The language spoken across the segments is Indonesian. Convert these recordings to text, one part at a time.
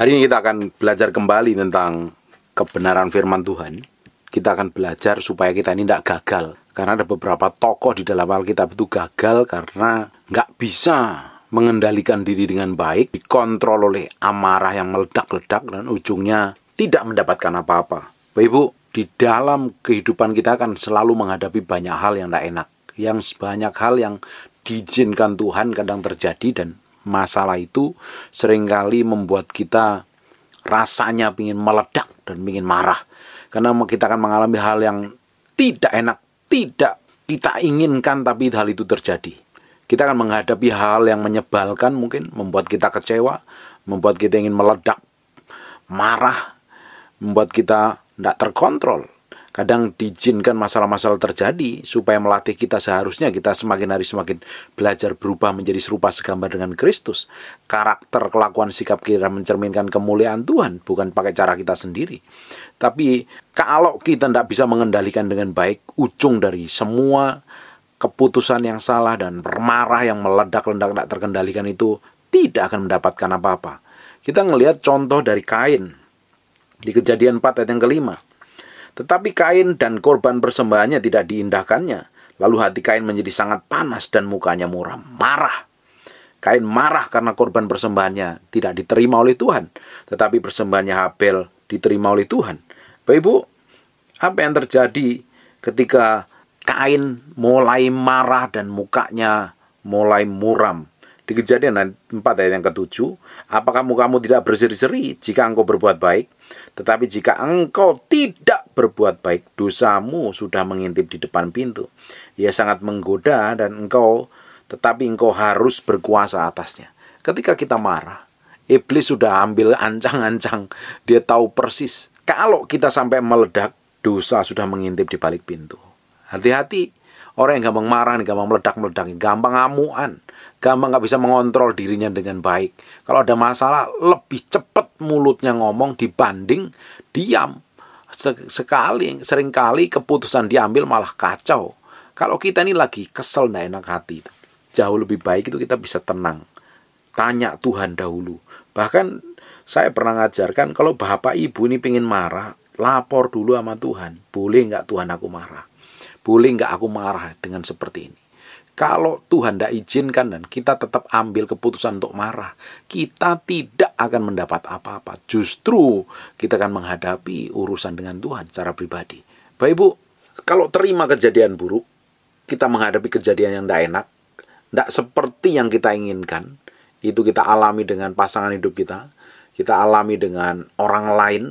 Hari ini kita akan belajar kembali tentang kebenaran firman Tuhan. Kita akan belajar supaya kita ini tidak gagal. Karena ada beberapa tokoh di dalam Alkitab itu gagal karena nggak bisa mengendalikan diri dengan baik, dikontrol oleh amarah yang meledak-ledak dan ujungnya tidak mendapatkan apa-apa. Bapak Ibu, di dalam kehidupan kita akan selalu menghadapi banyak hal yang tidak enak, yang sebanyak hal yang diizinkan Tuhan kadang terjadi dan masalah itu seringkali membuat kita rasanya ingin meledak dan ingin marah karena kita akan mengalami hal yang tidak enak, tidak kita inginkan tapi hal itu terjadi. Kita akan menghadapi hal yang menyebalkan mungkin membuat kita kecewa, membuat kita ingin meledak, marah, membuat kita tidak terkontrol kadang diizinkan masalah-masalah terjadi supaya melatih kita seharusnya kita semakin hari semakin belajar berubah menjadi serupa segambar dengan Kristus. Karakter, kelakuan, sikap kita mencerminkan kemuliaan Tuhan, bukan pakai cara kita sendiri. Tapi kalau kita tidak bisa mengendalikan dengan baik ujung dari semua keputusan yang salah dan marah yang meledak-ledak tidak terkendalikan itu tidak akan mendapatkan apa-apa. Kita melihat contoh dari Kain di kejadian 4 ayat yang kelima tetapi Kain dan korban persembahannya tidak diindahkannya. Lalu hati Kain menjadi sangat panas dan mukanya muram, marah. Kain marah karena korban persembahannya tidak diterima oleh Tuhan, tetapi persembahannya Habel diterima oleh Tuhan. Bapak Ibu, apa yang terjadi ketika Kain mulai marah dan mukanya mulai muram? Di kejadian 4 ayat yang ketujuh, apakah mukamu tidak berseri-seri jika engkau berbuat baik? Tetapi jika engkau tidak berbuat baik, dosamu sudah mengintip di depan pintu. Ia sangat menggoda dan engkau, tetapi engkau harus berkuasa atasnya. Ketika kita marah, iblis sudah ambil ancang-ancang. Dia tahu persis. Kalau kita sampai meledak, dosa sudah mengintip di balik pintu. Hati-hati, orang yang gampang marah, gampang meledak-meledak, gampang amuan gampang gak bisa mengontrol dirinya dengan baik. Kalau ada masalah, lebih cepat mulutnya ngomong dibanding diam. Sekali, seringkali keputusan diambil malah kacau. Kalau kita ini lagi kesel, nggak enak hati. Jauh lebih baik itu kita bisa tenang. Tanya Tuhan dahulu. Bahkan saya pernah ngajarkan kalau bapak ibu ini pengen marah, lapor dulu sama Tuhan. Boleh nggak Tuhan aku marah? Boleh nggak aku marah dengan seperti ini? Kalau Tuhan tidak izinkan dan kita tetap ambil keputusan untuk marah, kita tidak akan mendapat apa-apa. Justru kita akan menghadapi urusan dengan Tuhan secara pribadi. Baik Ibu, kalau terima kejadian buruk, kita menghadapi kejadian yang tidak enak, tidak seperti yang kita inginkan, itu kita alami dengan pasangan hidup kita, kita alami dengan orang lain,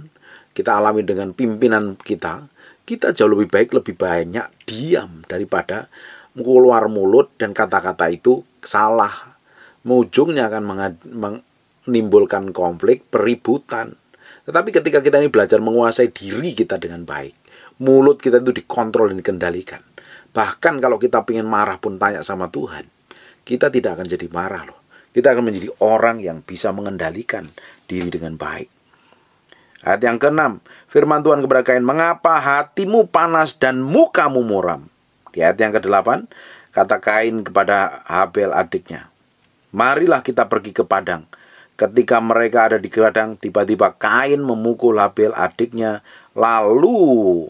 kita alami dengan pimpinan kita, kita jauh lebih baik, lebih banyak diam daripada keluar mulut dan kata-kata itu salah. Ujungnya akan menimbulkan konflik, peributan. Tetapi ketika kita ini belajar menguasai diri kita dengan baik, mulut kita itu dikontrol dan dikendalikan. Bahkan kalau kita ingin marah pun tanya sama Tuhan, kita tidak akan jadi marah loh. Kita akan menjadi orang yang bisa mengendalikan diri dengan baik. Ayat yang keenam, firman Tuhan kepada "Mengapa hatimu panas dan mukamu muram? Di ayat yang ke-8, kata Kain kepada Habel adiknya, "Marilah kita pergi ke padang." Ketika mereka ada di padang, tiba-tiba Kain memukul Habel adiknya, lalu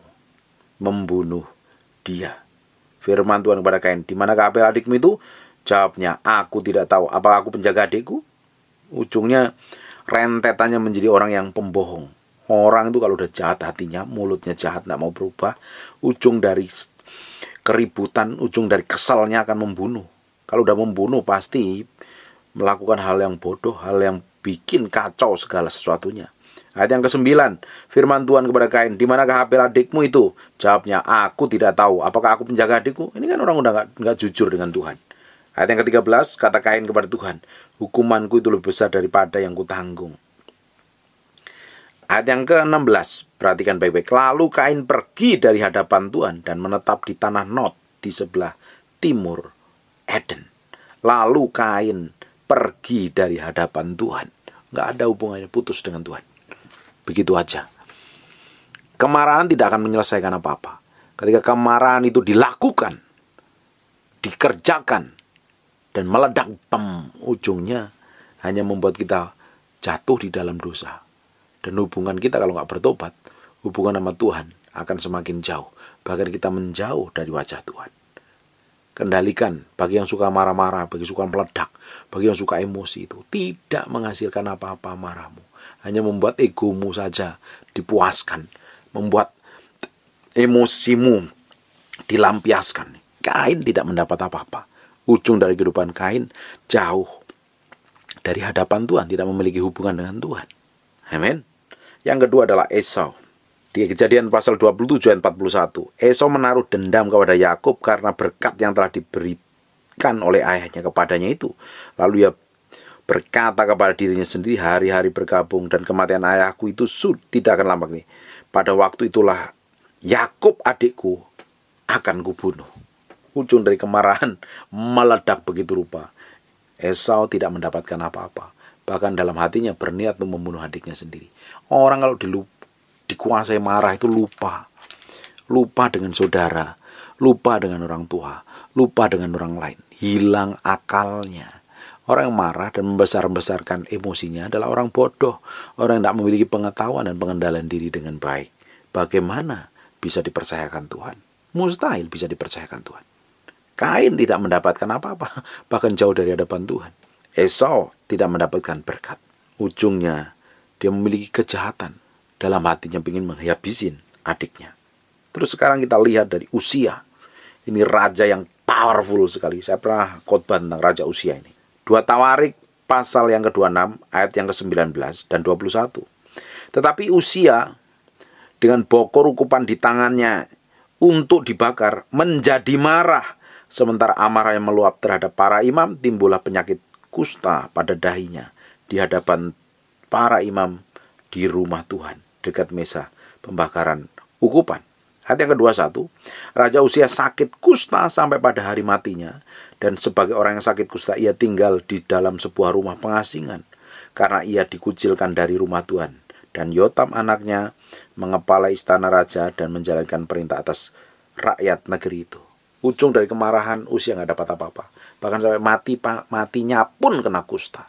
membunuh dia. Firman Tuhan kepada Kain, "Di mana Habel adikmu itu?" Jawabnya, "Aku tidak tahu. Apakah aku penjaga adikku?" Ujungnya rentetannya menjadi orang yang pembohong. Orang itu kalau udah jahat hatinya, mulutnya jahat, tidak mau berubah. Ujung dari keributan ujung dari kesalnya akan membunuh. Kalau udah membunuh pasti melakukan hal yang bodoh, hal yang bikin kacau segala sesuatunya. Ayat yang kesembilan, firman Tuhan kepada Kain, di manakah Habel adikmu itu? Jawabnya, aku tidak tahu. Apakah aku penjaga adikku? Ini kan orang udah nggak jujur dengan Tuhan. Ayat yang ke-13, kata Kain kepada Tuhan, hukumanku itu lebih besar daripada yang kutanggung. Ayat yang ke-16, perhatikan baik-baik. Lalu Kain pergi dari hadapan Tuhan dan menetap di tanah Not di sebelah timur Eden. Lalu Kain pergi dari hadapan Tuhan. Nggak ada hubungannya putus dengan Tuhan. Begitu aja. Kemarahan tidak akan menyelesaikan apa-apa. Ketika kemarahan itu dilakukan, dikerjakan, dan meledak, pem, ujungnya hanya membuat kita jatuh di dalam dosa dan hubungan kita kalau nggak bertobat, hubungan sama Tuhan akan semakin jauh. Bahkan kita menjauh dari wajah Tuhan. Kendalikan bagi yang suka marah-marah, bagi yang suka meledak, bagi yang suka emosi itu. Tidak menghasilkan apa-apa marahmu. Hanya membuat egomu saja dipuaskan. Membuat emosimu dilampiaskan. Kain tidak mendapat apa-apa. Ujung dari kehidupan Kain jauh dari hadapan Tuhan, tidak memiliki hubungan dengan Tuhan. Amen. Yang kedua adalah Esau. Di kejadian pasal 27 ayat 41, Esau menaruh dendam kepada Yakub karena berkat yang telah diberikan oleh ayahnya kepadanya itu. Lalu ia berkata kepada dirinya sendiri, hari-hari bergabung dan kematian ayahku itu sudah tidak akan lama nih. Pada waktu itulah Yakub adikku akan kubunuh. Ujung dari kemarahan meledak begitu rupa. Esau tidak mendapatkan apa-apa bahkan dalam hatinya berniat untuk membunuh adiknya sendiri. Orang kalau dilup, dikuasai marah itu lupa. Lupa dengan saudara, lupa dengan orang tua, lupa dengan orang lain. Hilang akalnya. Orang yang marah dan membesar-besarkan emosinya adalah orang bodoh, orang yang tidak memiliki pengetahuan dan pengendalian diri dengan baik. Bagaimana bisa dipercayakan Tuhan? Mustahil bisa dipercayakan Tuhan. Kain tidak mendapatkan apa-apa, bahkan jauh dari hadapan Tuhan. Esau tidak mendapatkan berkat. Ujungnya, dia memiliki kejahatan. Dalam hatinya ingin menghabisin adiknya. Terus sekarang kita lihat dari usia. Ini raja yang powerful sekali. Saya pernah khotbah tentang raja usia ini. Dua Tawarik pasal yang ke-26 ayat yang ke-19 dan 21. Tetapi usia dengan bokor ukupan di tangannya untuk dibakar menjadi marah sementara amarah yang meluap terhadap para imam timbullah penyakit kusta pada dahinya di hadapan para imam di rumah Tuhan dekat mesa pembakaran ukupan. Hati yang kedua satu, Raja Usia sakit kusta sampai pada hari matinya dan sebagai orang yang sakit kusta ia tinggal di dalam sebuah rumah pengasingan karena ia dikucilkan dari rumah Tuhan dan Yotam anaknya mengepala istana raja dan menjalankan perintah atas rakyat negeri itu ujung dari kemarahan usia nggak dapat apa-apa bahkan sampai mati matinya pun kena kusta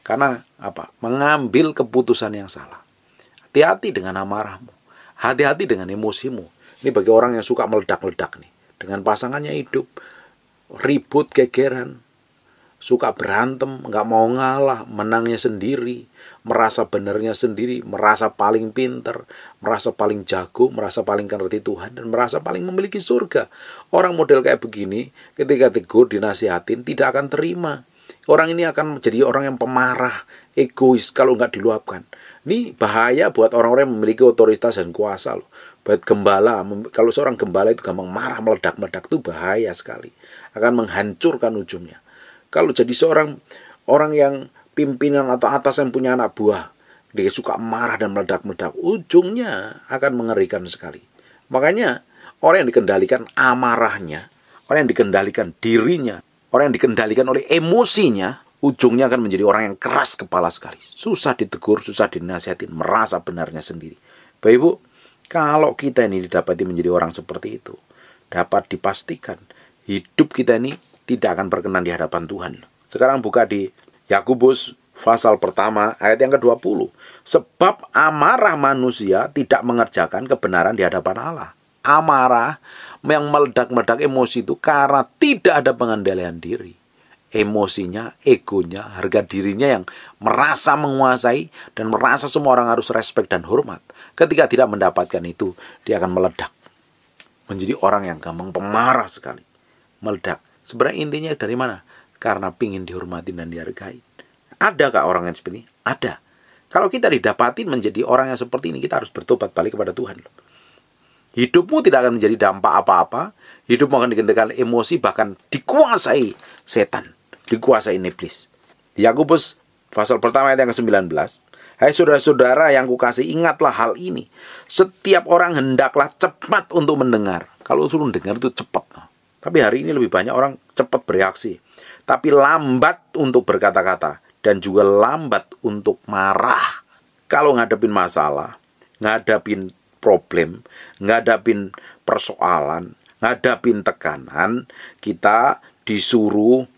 karena apa mengambil keputusan yang salah hati-hati dengan amarahmu hati-hati dengan emosimu ini bagi orang yang suka meledak-ledak nih dengan pasangannya hidup ribut gegeran suka berantem, nggak mau ngalah, menangnya sendiri, merasa benernya sendiri, merasa paling pinter, merasa paling jago, merasa paling ngerti Tuhan, dan merasa paling memiliki surga. Orang model kayak begini, ketika tegur, dinasihatin, tidak akan terima. Orang ini akan menjadi orang yang pemarah, egois kalau nggak diluapkan. Ini bahaya buat orang-orang yang memiliki otoritas dan kuasa loh. Buat gembala, kalau seorang gembala itu gampang marah, meledak-meledak itu bahaya sekali. Akan menghancurkan ujungnya. Kalau jadi seorang orang yang pimpinan atau atas yang punya anak buah, dia suka marah dan meledak-meledak. Ujungnya akan mengerikan sekali. Makanya orang yang dikendalikan amarahnya, orang yang dikendalikan dirinya, orang yang dikendalikan oleh emosinya, ujungnya akan menjadi orang yang keras kepala sekali. Susah ditegur, susah dinasihatin, merasa benarnya sendiri. Baik Ibu, kalau kita ini didapati menjadi orang seperti itu, dapat dipastikan hidup kita ini tidak akan berkenan di hadapan Tuhan. Sekarang buka di Yakubus pasal pertama ayat yang ke-20. Sebab amarah manusia tidak mengerjakan kebenaran di hadapan Allah. Amarah yang meledak-meledak emosi itu karena tidak ada pengendalian diri. Emosinya, egonya, harga dirinya yang merasa menguasai dan merasa semua orang harus respek dan hormat. Ketika tidak mendapatkan itu, dia akan meledak. Menjadi orang yang gampang pemarah sekali. Meledak Sebenarnya intinya dari mana? Karena pingin dihormati dan dihargai. Ada kak orang yang seperti ini? Ada. Kalau kita didapatin menjadi orang yang seperti ini, kita harus bertobat balik kepada Tuhan. Hidupmu tidak akan menjadi dampak apa-apa. Hidupmu akan dikendalikan emosi, bahkan dikuasai setan. Dikuasai iblis. Yakobus pasal pertama ayat yang ke-19. Hai saudara-saudara yang kukasih, ingatlah hal ini. Setiap orang hendaklah cepat untuk mendengar. Kalau suruh dengar itu cepat. Tapi hari ini lebih banyak orang cepat bereaksi, tapi lambat untuk berkata-kata dan juga lambat untuk marah. Kalau ngadepin masalah, ngadepin problem, ngadepin persoalan, ngadepin tekanan, kita disuruh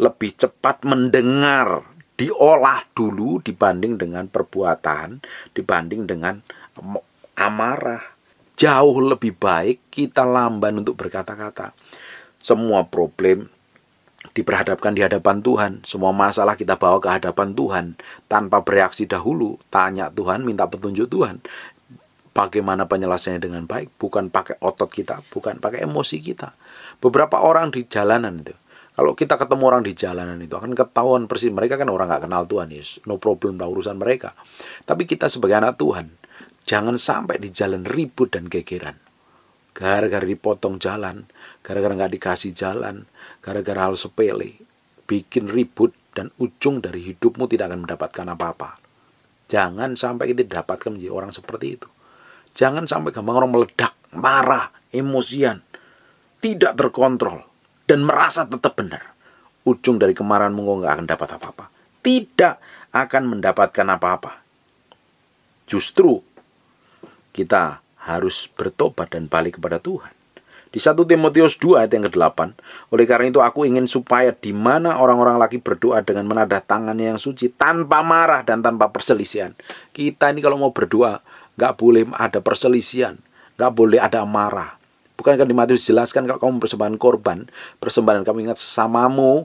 lebih cepat mendengar, diolah dulu dibanding dengan perbuatan, dibanding dengan amarah jauh lebih baik kita lamban untuk berkata-kata. Semua problem diperhadapkan di hadapan Tuhan. Semua masalah kita bawa ke hadapan Tuhan tanpa bereaksi dahulu, tanya Tuhan, minta petunjuk Tuhan. Bagaimana penyelesaiannya dengan baik, bukan pakai otot kita, bukan pakai emosi kita. Beberapa orang di jalanan itu, kalau kita ketemu orang di jalanan itu akan ketahuan persis mereka kan orang nggak kenal Tuhan Yesus, no problem lah urusan mereka. Tapi kita sebagai anak Tuhan, Jangan sampai di jalan ribut dan gegeran. Gara-gara dipotong jalan, gara-gara nggak dikasih jalan, gara-gara hal sepele, bikin ribut dan ujung dari hidupmu tidak akan mendapatkan apa-apa. Jangan sampai kita dapatkan menjadi orang seperti itu. Jangan sampai gampang orang meledak, marah, emosian, tidak terkontrol, dan merasa tetap benar. Ujung dari kemarahanmu kok nggak akan dapat apa-apa. Tidak akan mendapatkan apa-apa. Justru kita harus bertobat dan balik kepada Tuhan. Di 1 Timotius 2 ayat yang ke-8, oleh karena itu aku ingin supaya di mana orang-orang laki berdoa dengan menadah tangannya yang suci tanpa marah dan tanpa perselisihan. Kita ini kalau mau berdoa, nggak boleh ada perselisihan, nggak boleh ada marah. Bukan kan di Matius jelaskan kalau kamu persembahan korban, persembahan kamu ingat samamu,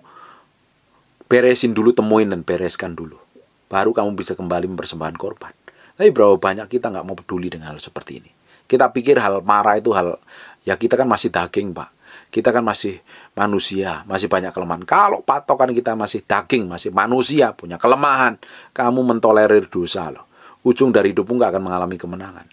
beresin dulu, temuin dan bereskan dulu. Baru kamu bisa kembali mempersembahkan korban. Tapi berapa banyak kita nggak mau peduli dengan hal seperti ini. Kita pikir hal marah itu hal ya kita kan masih daging pak. Kita kan masih manusia, masih banyak kelemahan. Kalau patokan kita masih daging, masih manusia, punya kelemahan, kamu mentolerir dosa loh. Ujung dari hidupmu nggak akan mengalami kemenangan.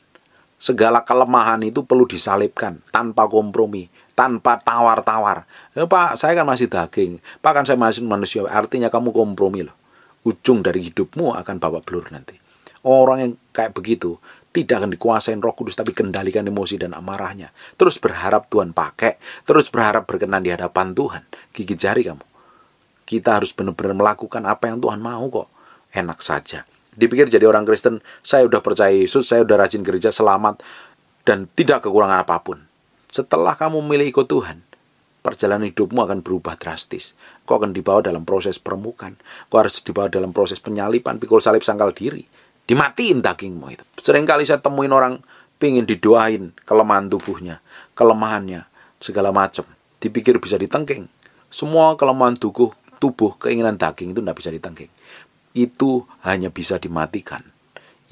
Segala kelemahan itu perlu disalibkan tanpa kompromi, tanpa tawar-tawar. Ya, Pak, saya kan masih daging. Pak kan saya masih manusia. Artinya kamu kompromi loh. Ujung dari hidupmu akan bawa blur nanti. Orang yang kayak begitu tidak akan dikuasain roh kudus tapi kendalikan emosi dan amarahnya. Terus berharap Tuhan pakai, terus berharap berkenan di hadapan Tuhan. Gigit jari kamu. Kita harus benar-benar melakukan apa yang Tuhan mau kok. Enak saja. Dipikir jadi orang Kristen, saya udah percaya Yesus, saya udah rajin gereja, selamat, dan tidak kekurangan apapun. Setelah kamu memilih ikut Tuhan, perjalanan hidupmu akan berubah drastis. Kau akan dibawa dalam proses permukaan. Kau harus dibawa dalam proses penyalipan, pikul salib sangkal diri dimatiin dagingmu itu. Seringkali saya temuin orang pingin didoain kelemahan tubuhnya, kelemahannya, segala macam. Dipikir bisa ditengking. Semua kelemahan tubuh, tubuh keinginan daging itu tidak bisa ditengking. Itu hanya bisa dimatikan.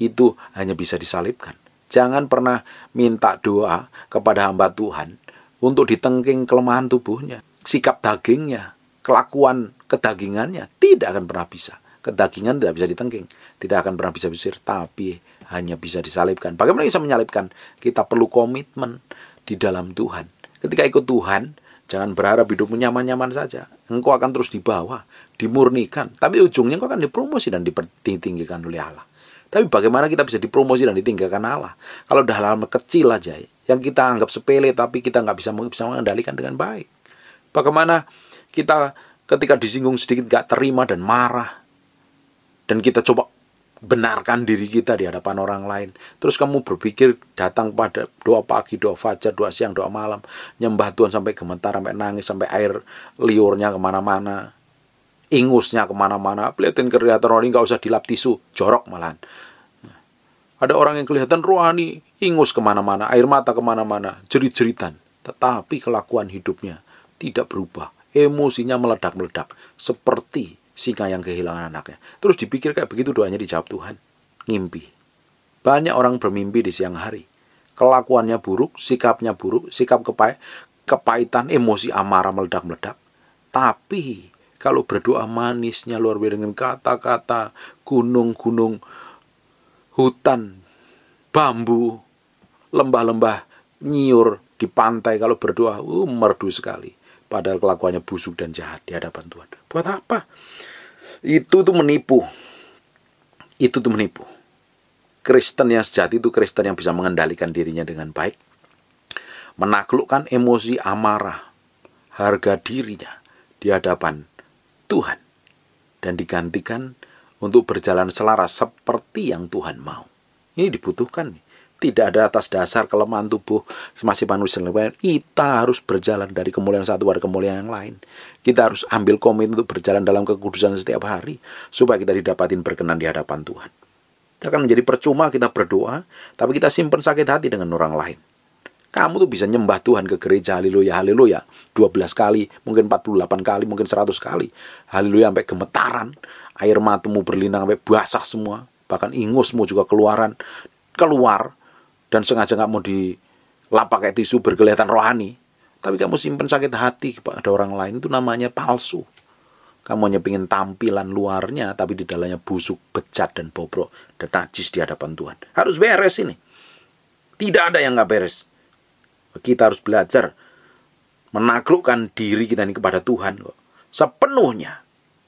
Itu hanya bisa disalibkan. Jangan pernah minta doa kepada hamba Tuhan untuk ditengking kelemahan tubuhnya, sikap dagingnya, kelakuan kedagingannya. Tidak akan pernah bisa. Kedagingan tidak bisa ditengking, tidak akan pernah bisa disir, tapi hanya bisa disalibkan. Bagaimana bisa menyalibkan? Kita perlu komitmen di dalam Tuhan. Ketika ikut Tuhan, jangan berharap hidupmu nyaman-nyaman saja. Engkau akan terus dibawa, dimurnikan, tapi ujungnya engkau akan dipromosi dan ditinggikan oleh Allah. Tapi bagaimana kita bisa dipromosi dan ditinggalkan Allah? Kalau udah lama kecil aja yang kita anggap sepele tapi kita nggak bisa bisa mengendalikan dengan baik. Bagaimana kita ketika disinggung sedikit nggak terima dan marah dan kita coba benarkan diri kita di hadapan orang lain. Terus kamu berpikir datang pada doa pagi, doa fajar, doa siang, doa malam, nyembah Tuhan sampai gemetar, sampai nangis, sampai air liurnya kemana-mana, ingusnya kemana-mana. Pelihatin kelihatan orang ini gak usah dilap tisu, jorok malahan. Ada orang yang kelihatan rohani, ingus kemana-mana, air mata kemana-mana, jerit-jeritan. Tetapi kelakuan hidupnya tidak berubah. Emosinya meledak-meledak. Seperti singa yang kehilangan anaknya. Terus dipikir kayak begitu doanya dijawab Tuhan. Ngimpi. Banyak orang bermimpi di siang hari. Kelakuannya buruk, sikapnya buruk, sikap kepa kepahitan, emosi amarah meledak-meledak. Tapi kalau berdoa manisnya luar biasa dengan kata-kata gunung-gunung hutan, bambu, lembah-lembah nyiur di pantai kalau berdoa, uh, merdu sekali. Padahal kelakuannya busuk dan jahat di hadapan Tuhan buat apa itu tuh menipu itu tuh menipu Kristen yang sejati itu Kristen yang bisa mengendalikan dirinya dengan baik menaklukkan emosi amarah harga dirinya di hadapan Tuhan dan digantikan untuk berjalan selaras seperti yang Tuhan mau ini dibutuhkan tidak ada atas dasar kelemahan tubuh masih manusia lain. Kita harus berjalan dari kemuliaan satu pada kemuliaan yang lain. Kita harus ambil komitmen untuk berjalan dalam kekudusan setiap hari supaya kita didapatin berkenan di hadapan Tuhan. Akan menjadi percuma kita berdoa, tapi kita simpen sakit hati dengan orang lain. Kamu tuh bisa nyembah Tuhan ke gereja haleluya haleluya 12 kali, mungkin 48 kali, mungkin 100 kali. Haleluya sampai gemetaran, air matamu berlinang sampai basah semua, bahkan ingusmu juga keluaran keluar dan sengaja nggak mau dilapak kayak tisu berkelihatan rohani tapi kamu simpen sakit hati kepada orang lain itu namanya palsu kamu hanya pengen tampilan luarnya tapi di dalamnya busuk, bejat dan bobrok dan najis di hadapan Tuhan. Harus beres ini. Tidak ada yang nggak beres. Kita harus belajar menaklukkan diri kita ini kepada Tuhan kok. Sepenuhnya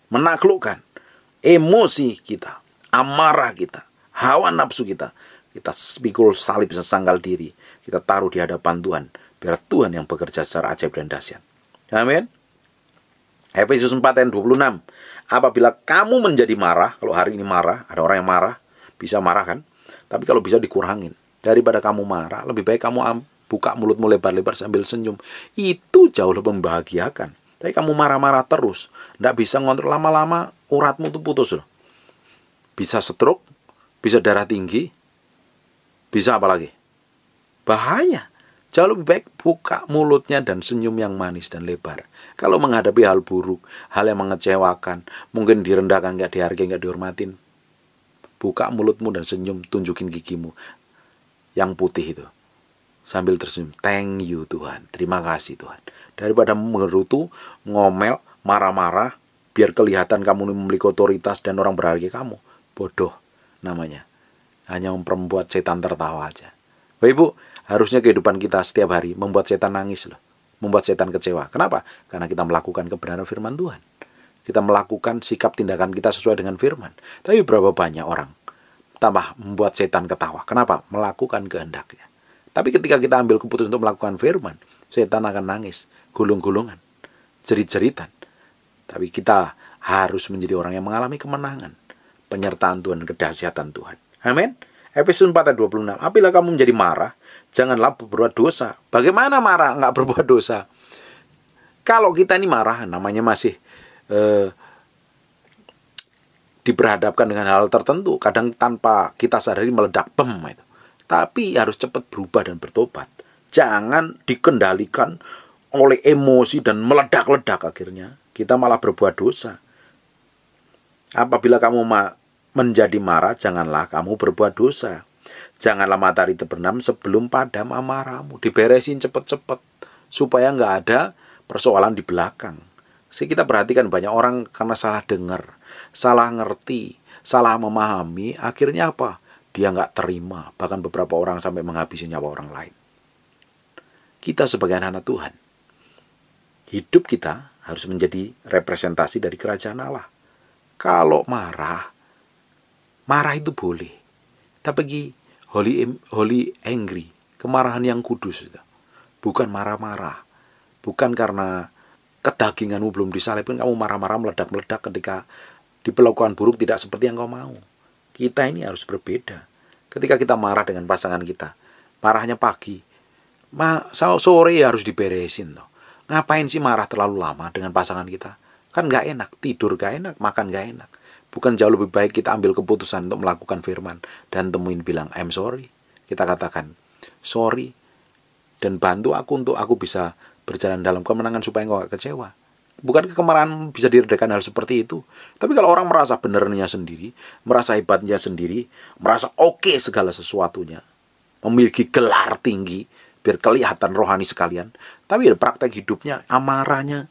menaklukkan emosi kita, amarah kita, hawa nafsu kita kita pikul salib sesanggal diri. Kita taruh di hadapan Tuhan. Biar Tuhan yang bekerja secara ajaib dan dahsyat. Amin. Efesus 4 ayat 26. Apabila kamu menjadi marah, kalau hari ini marah, ada orang yang marah, bisa marah kan? Tapi kalau bisa dikurangin. Daripada kamu marah, lebih baik kamu buka mulutmu lebar-lebar sambil senyum. Itu jauh lebih membahagiakan. Tapi kamu marah-marah terus, nggak bisa ngontrol lama-lama uratmu tuh putus loh. Bisa stroke, bisa darah tinggi, bisa apa lagi? Bahaya. Jauh lebih baik buka mulutnya dan senyum yang manis dan lebar. Kalau menghadapi hal buruk, hal yang mengecewakan, mungkin direndahkan, nggak dihargai, nggak dihormatin. Buka mulutmu dan senyum, tunjukin gigimu. Yang putih itu. Sambil tersenyum, thank you Tuhan, terima kasih Tuhan. Daripada mengerutu, ngomel, marah-marah, biar kelihatan kamu memiliki otoritas dan orang berharga kamu. Bodoh namanya hanya memperbuat setan tertawa aja. Bapak Ibu, harusnya kehidupan kita setiap hari membuat setan nangis loh. Membuat setan kecewa. Kenapa? Karena kita melakukan kebenaran firman Tuhan. Kita melakukan sikap tindakan kita sesuai dengan firman. Tapi berapa banyak orang tambah membuat setan ketawa. Kenapa? Melakukan kehendaknya. Tapi ketika kita ambil keputusan untuk melakukan firman, setan akan nangis, gulung-gulungan, jerit-jeritan. Tapi kita harus menjadi orang yang mengalami kemenangan, penyertaan Tuhan, kedahsyatan Tuhan. Amin. Efesus 4 ayat 26. Apabila kamu menjadi marah, janganlah berbuat dosa. Bagaimana marah nggak berbuat dosa? Kalau kita ini marah, namanya masih eh, diperhadapkan dengan hal tertentu, kadang tanpa kita sadari meledak bem itu. Tapi harus cepat berubah dan bertobat. Jangan dikendalikan oleh emosi dan meledak-ledak akhirnya. Kita malah berbuat dosa. Apabila kamu menjadi marah, janganlah kamu berbuat dosa. Janganlah matahari terbenam sebelum padam amarahmu. Diberesin cepat-cepat supaya nggak ada persoalan di belakang. Jadi kita perhatikan banyak orang karena salah dengar, salah ngerti, salah memahami, akhirnya apa? Dia nggak terima, bahkan beberapa orang sampai menghabisi nyawa orang lain. Kita sebagai anak-anak Tuhan, hidup kita harus menjadi representasi dari kerajaan Allah. Kalau marah, Marah itu boleh. Tapi ki holy, holy angry, kemarahan yang kudus. itu Bukan marah-marah. Bukan karena kedaginganmu belum disalibkan kamu marah-marah meledak-meledak ketika diperlakukan buruk tidak seperti yang kau mau. Kita ini harus berbeda. Ketika kita marah dengan pasangan kita, marahnya pagi, ma sore ya harus diberesin loh. Ngapain sih marah terlalu lama dengan pasangan kita? Kan nggak enak, tidur nggak enak, makan nggak enak. Bukan jauh lebih baik kita ambil keputusan untuk melakukan firman dan temuin bilang I'm sorry. Kita katakan sorry dan bantu aku untuk aku bisa berjalan dalam kemenangan supaya enggak kecewa. Bukan kemarahan bisa diredakan hal seperti itu. Tapi kalau orang merasa benernya sendiri, merasa hebatnya sendiri, merasa oke okay segala sesuatunya, memiliki gelar tinggi, biar kelihatan rohani sekalian. Tapi ya praktek hidupnya, amarahnya,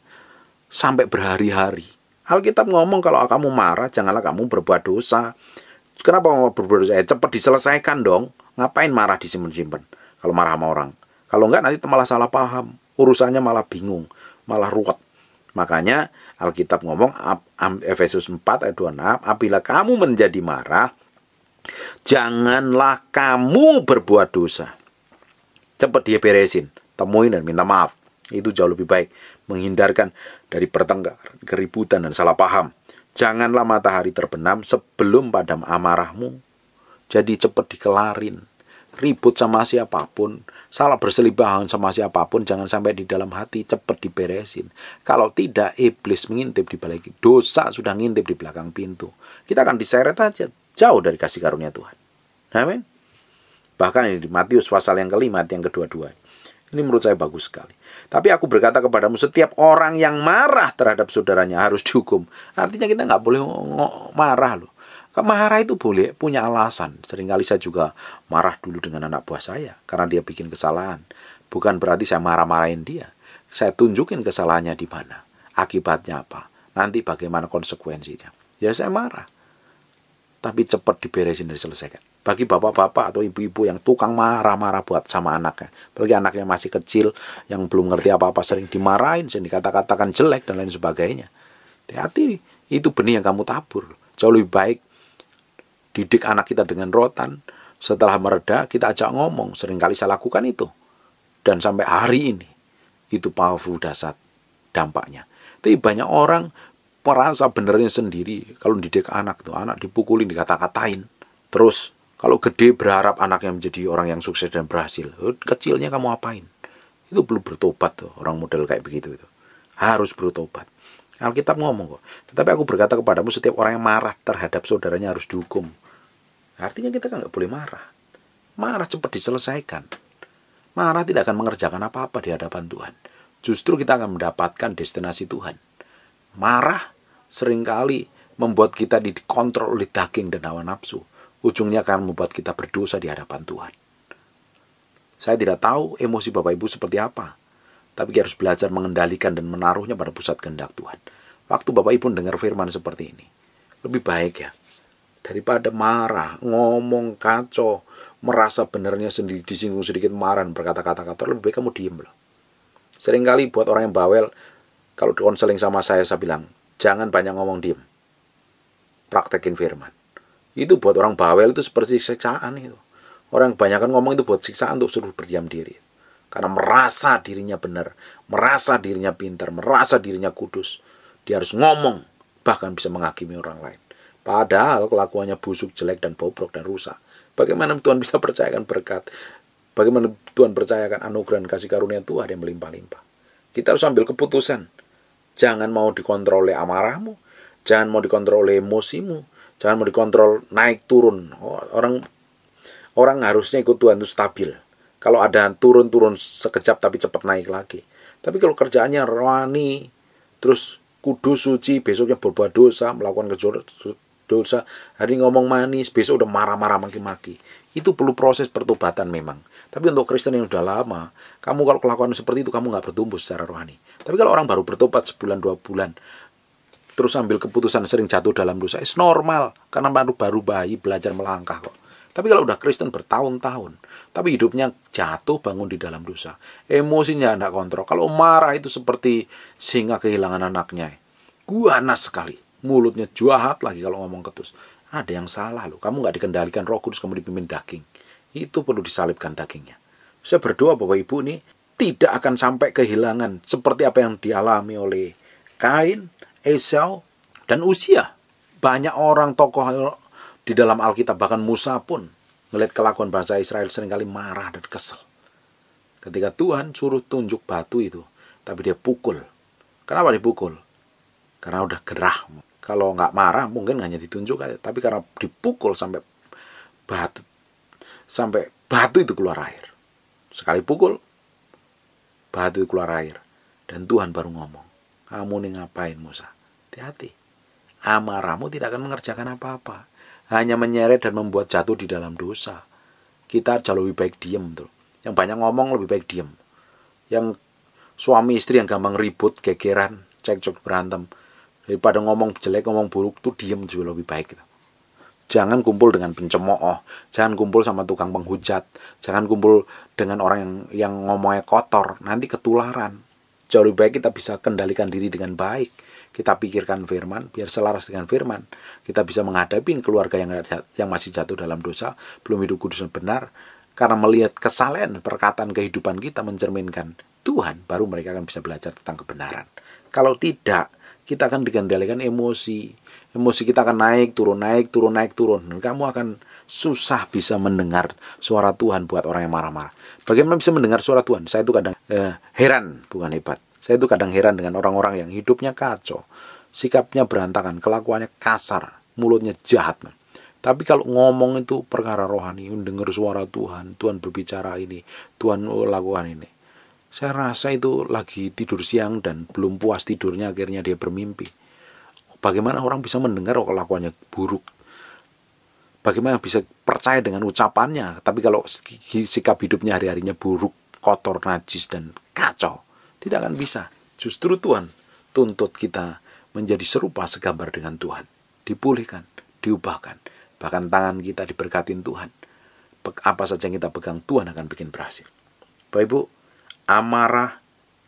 sampai berhari-hari Alkitab ngomong kalau ah, kamu marah janganlah kamu berbuat dosa. Kenapa mau berbuat dosa? Eh, cepat diselesaikan dong. Ngapain marah disimpan-simpan? Kalau marah sama orang. Kalau enggak nanti malah salah paham. Urusannya malah bingung, malah ruwet. Makanya Alkitab ngomong Efesus 4 ayat 26, apabila kamu menjadi marah, janganlah kamu berbuat dosa. Cepat dia beresin, temuin dan minta maaf. Itu jauh lebih baik menghindarkan dari pertengkar, keributan, dan salah paham. Janganlah matahari terbenam sebelum padam amarahmu. Jadi cepat dikelarin. Ribut sama siapapun, salah berselibahan sama siapapun, jangan sampai di dalam hati cepat diberesin. Kalau tidak, iblis mengintip di balik dosa sudah ngintip di belakang pintu. Kita akan diseret aja jauh dari kasih karunia Tuhan. Amin. Bahkan ini di Matius pasal yang kelima, yang kedua duanya ini menurut saya bagus sekali. Tapi aku berkata kepadamu, setiap orang yang marah terhadap saudaranya harus dihukum. Artinya kita nggak boleh marah loh. Marah itu boleh, punya alasan. Seringkali saya juga marah dulu dengan anak buah saya karena dia bikin kesalahan. Bukan berarti saya marah-marahin dia. Saya tunjukin kesalahannya di mana, akibatnya apa, nanti bagaimana konsekuensinya. Ya saya marah. Tapi cepat diberesin dan diselesaikan bagi bapak-bapak atau ibu-ibu yang tukang marah-marah buat sama anaknya. bagi anaknya masih kecil yang belum ngerti apa-apa sering dimarahin, sering dikata-katakan jelek dan lain sebagainya. Hati-hati, itu benih yang kamu tabur. Jauh lebih baik didik anak kita dengan rotan. Setelah mereda, kita ajak ngomong. Seringkali saya lakukan itu. Dan sampai hari ini, itu powerful dasar dampaknya. Tapi banyak orang merasa benernya sendiri kalau didik anak tuh anak dipukulin dikata-katain terus kalau gede berharap anaknya menjadi orang yang sukses dan berhasil, kecilnya kamu apain? Itu perlu bertobat tuh orang model kayak begitu itu. Harus bertobat. Alkitab ngomong kok. Tetapi aku berkata kepadamu setiap orang yang marah terhadap saudaranya harus dihukum. Artinya kita kan nggak boleh marah. Marah cepat diselesaikan. Marah tidak akan mengerjakan apa-apa di hadapan Tuhan. Justru kita akan mendapatkan destinasi Tuhan. Marah seringkali membuat kita dikontrol oleh daging dan hawa nafsu ujungnya akan membuat kita berdosa di hadapan Tuhan. Saya tidak tahu emosi Bapak Ibu seperti apa, tapi kita harus belajar mengendalikan dan menaruhnya pada pusat kehendak Tuhan. Waktu Bapak Ibu mendengar firman seperti ini, lebih baik ya, daripada marah, ngomong kacau, merasa benarnya sendiri disinggung sedikit marah berkata-kata kata lebih baik kamu diem loh. Seringkali buat orang yang bawel, kalau konseling sama saya saya bilang, jangan banyak ngomong diem. Praktekin firman. Itu buat orang bawel itu seperti siksaan itu. Orang kebanyakan ngomong itu buat siksaan untuk suruh berdiam diri. Karena merasa dirinya benar, merasa dirinya pintar, merasa dirinya kudus. Dia harus ngomong, bahkan bisa menghakimi orang lain. Padahal kelakuannya busuk, jelek, dan bobrok, dan rusak. Bagaimana Tuhan bisa percayakan berkat? Bagaimana Tuhan percayakan anugerah dan kasih karunia Tuhan yang melimpah-limpah? Kita harus ambil keputusan. Jangan mau dikontrol oleh amarahmu. Jangan mau dikontrol oleh emosimu. Jangan mau dikontrol naik turun. Oh, orang orang harusnya ikut Tuhan itu stabil. Kalau ada turun-turun sekejap tapi cepat naik lagi. Tapi kalau kerjaannya rohani, terus kudus suci, besoknya berbuat dosa, melakukan dosa, hari ngomong manis, besok udah marah-marah maki-maki. Itu perlu proses pertobatan memang. Tapi untuk Kristen yang udah lama, kamu kalau kelakuan seperti itu kamu nggak bertumbuh secara rohani. Tapi kalau orang baru bertobat sebulan dua bulan, terus ambil keputusan sering jatuh dalam dosa itu normal karena baru baru bayi belajar melangkah kok tapi kalau udah Kristen bertahun-tahun tapi hidupnya jatuh bangun di dalam dosa emosinya tidak kontrol kalau marah itu seperti singa kehilangan anaknya ganas sekali mulutnya jahat lagi kalau ngomong ketus ada yang salah loh kamu nggak dikendalikan roh kudus kamu dipimpin daging itu perlu disalibkan dagingnya saya berdoa bapak ibu nih tidak akan sampai kehilangan seperti apa yang dialami oleh Kain Esau, dan Usia. Banyak orang tokoh di dalam Alkitab, bahkan Musa pun melihat kelakuan bangsa Israel seringkali marah dan kesel. Ketika Tuhan suruh tunjuk batu itu, tapi dia pukul. Kenapa dipukul? Karena udah gerah. Kalau nggak marah mungkin hanya ditunjuk aja. Tapi karena dipukul sampai batu sampai batu itu keluar air. Sekali pukul, batu itu keluar air. Dan Tuhan baru ngomong, kamu nih ngapain Musa? Hati-hati. Amarahmu tidak akan mengerjakan apa-apa. Hanya menyeret dan membuat jatuh di dalam dosa. Kita jauh lebih baik diem tuh. Yang banyak ngomong lebih baik diem. Yang suami istri yang gampang ribut, gegeran, cekcok berantem. Daripada ngomong jelek, ngomong buruk tuh diem juga lebih baik. Gitu. Jangan kumpul dengan pencemooh, jangan kumpul sama tukang penghujat, jangan kumpul dengan orang yang, yang ngomongnya kotor, nanti ketularan. Jauh lebih baik kita bisa kendalikan diri dengan baik kita pikirkan firman, biar selaras dengan firman, kita bisa menghadapi keluarga yang yang masih jatuh dalam dosa, belum hidup kudus dan benar, karena melihat kesalahan perkataan kehidupan kita mencerminkan Tuhan, baru mereka akan bisa belajar tentang kebenaran. Kalau tidak, kita akan digandalkan emosi. Emosi kita akan naik, turun, naik, turun, naik, turun. Dan kamu akan susah bisa mendengar suara Tuhan buat orang yang marah-marah. Bagaimana bisa mendengar suara Tuhan? Saya itu kadang eh, heran, bukan hebat. Saya itu kadang heran dengan orang-orang yang hidupnya kacau, sikapnya berantakan, kelakuannya kasar, mulutnya jahat. Tapi kalau ngomong itu perkara rohani, mendengar suara Tuhan, Tuhan berbicara ini, Tuhan oh, lakukan ini. Saya rasa itu lagi tidur siang dan belum puas tidurnya akhirnya dia bermimpi. Bagaimana orang bisa mendengar kelakuannya buruk? Bagaimana bisa percaya dengan ucapannya? Tapi kalau sikap hidupnya hari-harinya buruk, kotor, najis, dan kacau, tidak akan bisa. Justru Tuhan tuntut kita menjadi serupa segambar dengan Tuhan. Dipulihkan, diubahkan. Bahkan tangan kita diberkatin Tuhan. Apa saja yang kita pegang, Tuhan akan bikin berhasil. Bapak Ibu, amarah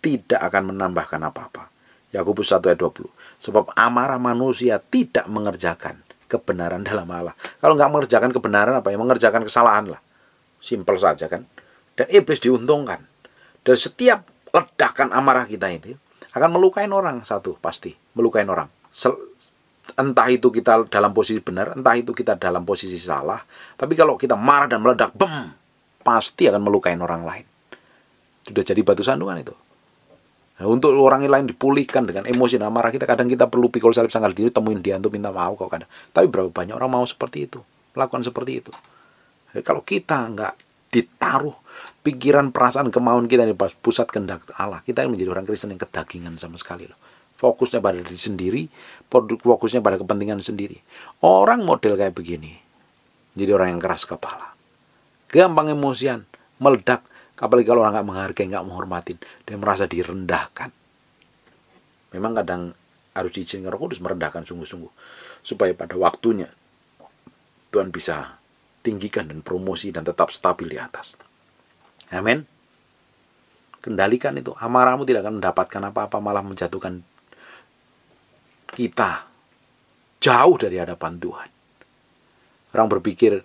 tidak akan menambahkan apa-apa. Yakobus 1 ayat 20. Sebab amarah manusia tidak mengerjakan kebenaran dalam Allah. Kalau nggak mengerjakan kebenaran apa ya? Mengerjakan kesalahan lah. Simpel saja kan. Dan iblis diuntungkan. Dan setiap ledakan amarah kita ini akan melukain orang satu pasti melukain orang Sel entah itu kita dalam posisi benar entah itu kita dalam posisi salah tapi kalau kita marah dan meledak bem pasti akan melukain orang lain sudah jadi batu sandungan itu nah, untuk orang lain dipulihkan dengan emosi dan marah kita kadang kita perlu pikul salib sangkal diri temuin dia untuk minta maaf kok kadang tapi berapa banyak orang mau seperti itu melakukan seperti itu kalau kita nggak ditaruh pikiran, perasaan, kemauan kita di pusat kendak Allah. Kita yang menjadi orang Kristen yang kedagingan sama sekali loh. Fokusnya pada diri sendiri, fokusnya pada kepentingan sendiri. Orang model kayak begini, jadi orang yang keras kepala. Gampang emosian, meledak, apalagi kalau orang nggak menghargai, nggak menghormatin, dia merasa direndahkan. Memang kadang harus diizinkan Roh Kudus merendahkan sungguh-sungguh supaya pada waktunya Tuhan bisa tinggikan dan promosi dan tetap stabil di atas. Amin. Kendalikan itu. Amarahmu tidak akan mendapatkan apa-apa, malah menjatuhkan kita jauh dari hadapan Tuhan. Orang berpikir,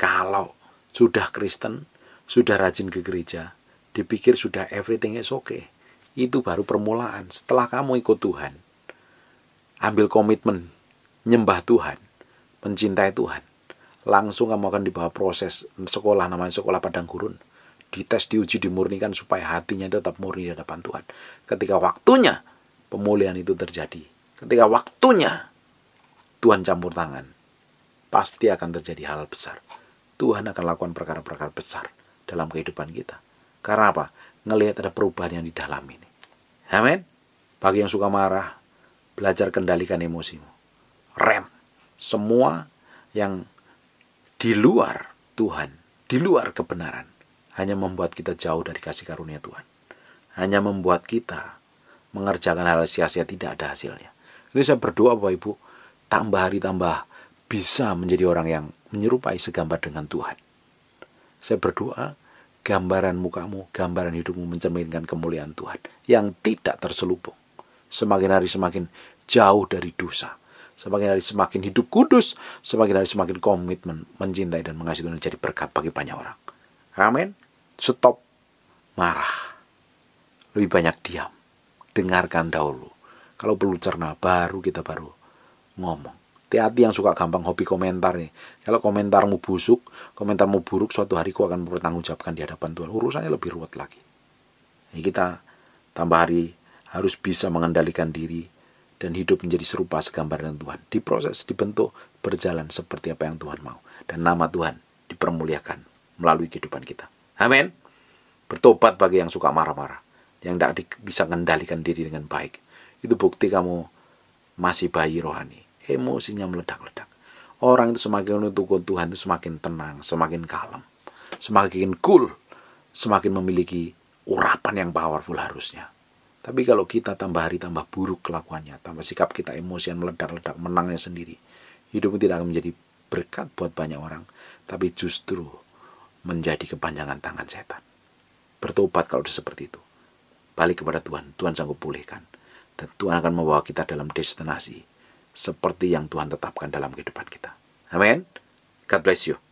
kalau sudah Kristen, sudah rajin ke gereja, dipikir sudah everything is okay. Itu baru permulaan. Setelah kamu ikut Tuhan, ambil komitmen, nyembah Tuhan, mencintai Tuhan, langsung kamu akan dibawa proses sekolah namanya sekolah padang gurun dites diuji dimurnikan supaya hatinya tetap murni di hadapan Tuhan ketika waktunya pemulihan itu terjadi ketika waktunya Tuhan campur tangan pasti akan terjadi hal besar Tuhan akan lakukan perkara-perkara besar dalam kehidupan kita karena apa ngelihat ada perubahan yang di dalam ini amin bagi yang suka marah belajar kendalikan emosimu rem semua yang di luar Tuhan, di luar kebenaran, hanya membuat kita jauh dari kasih karunia Tuhan. Hanya membuat kita mengerjakan hal sia-sia tidak ada hasilnya. ini saya berdoa Bapak Ibu, tambah hari tambah bisa menjadi orang yang menyerupai segambar dengan Tuhan. Saya berdoa gambaran mukamu, gambaran hidupmu mencerminkan kemuliaan Tuhan yang tidak terselubung. Semakin hari semakin jauh dari dosa, Semakin hari semakin hidup kudus, semakin hari semakin komitmen mencintai dan mengasihi Tuhan jadi berkat bagi banyak orang. Amin. Stop marah. Lebih banyak diam. Dengarkan dahulu. Kalau perlu cerna baru kita baru ngomong. Hati-hati yang suka gampang hobi komentar nih. Kalau komentarmu busuk, komentarmu buruk, suatu hari ku akan jawabkan di hadapan Tuhan. Urusannya lebih ruwet lagi. Ini kita tambah hari harus bisa mengendalikan diri, dan hidup menjadi serupa segambar dengan Tuhan. Diproses, dibentuk, berjalan seperti apa yang Tuhan mau. Dan nama Tuhan dipermuliakan melalui kehidupan kita. Amin. Bertobat bagi yang suka marah-marah. Yang tidak bisa mengendalikan diri dengan baik. Itu bukti kamu masih bayi rohani. Emosinya meledak-ledak. Orang itu semakin menutup Tuhan itu semakin tenang, semakin kalem, semakin cool, semakin memiliki urapan yang powerful harusnya. Tapi kalau kita tambah hari tambah buruk kelakuannya, tambah sikap kita emosian meledak-ledak, menangnya sendiri, hidupmu tidak akan menjadi berkat buat banyak orang, tapi justru menjadi kepanjangan tangan setan. Bertobat kalau sudah seperti itu. Balik kepada Tuhan, Tuhan sanggup pulihkan. Dan Tuhan akan membawa kita dalam destinasi seperti yang Tuhan tetapkan dalam kehidupan kita. Amin. God bless you.